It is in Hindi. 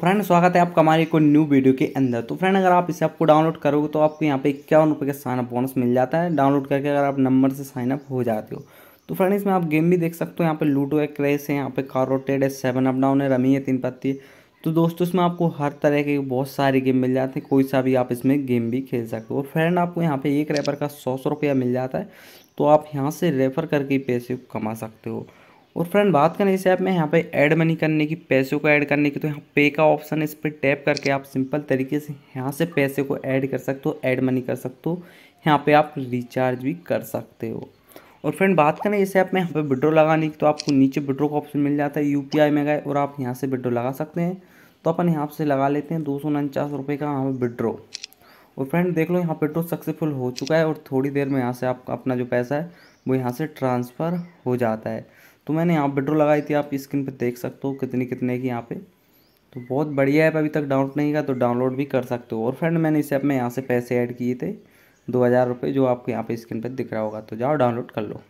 फ्रेंड स्वागत है आपका हमारे को न्यू वीडियो के अंदर तो फ्रेंड अगर आप इसे आपको डाउनलोड करोगे तो आपको यहाँ पे इक्यावन रुपये का साइनअप बोनस मिल जाता है डाउनलोड करके अगर आप नंबर से साइनअप हो जाते हो तो फ्रेंड इसमें आप गेम भी देख सकते हो यहाँ पे लूडो है क्रेस है यहाँ पे कारोटेड है सेवन अप डाउन है रमी है तीन पत्ती है तो दोस्तों इसमें आपको हर तरह के बहुत सारे गेम मिल जाते हैं कोई सा भी आप इसमें गेम भी खेल सकते हो फ्रेंड आपको यहाँ पे एक रेपर का सौ सौ रुपया मिल जाता है तो आप यहाँ से रेफ़र करके पैसे कमा सकते हो और फ्रेंड बात करें इस ऐप में यहाँ पे ऐड मनी करने की पैसों को ऐड करने की तो यहाँ पे का ऑप्शन इस पर टैप करके आप सिंपल तरीके से यहाँ से पैसे को ऐड कर सकते हो ऐड मनी कर सकते हो यहाँ पे आप रिचार्ज भी कर सकते हो और फ्रेंड बात करें इस ऐप में यहाँ पे विड्रो लगाने की तो आपको नीचे विड्रो का ऑप्शन मिल जाता है यू में गए और आप यहाँ से विड्रो लगा सकते हैं तो अपन यहाँ से लगा लेते हैं दो सौ उनचास रुपये का यहाँ पर विड्रो और फ्रेंड देख लो यहाँ विड्रो सक्सेसफुल हो चुका है और थोड़ी देर में यहाँ से आपका अपना जो पैसा है वो यहाँ से ट्रांसफ़र हो जाता है तो मैंने यहाँ विड्रो लगाई थी आप स्क्रीन पर देख सकते हो कितनी कितने की यहाँ पे तो बहुत बढ़िया ऐप अभी तक डाउनलोड नहीं किया तो डाउनलोड भी कर सकते हो और फ्रेंड मैंने इस ऐप में यहाँ से पैसे ऐड किए थे दो हज़ार रुपये जो आपको यहाँ पे स्क्रीन पर दिख रहा होगा तो जाओ डाउनलोड कर लो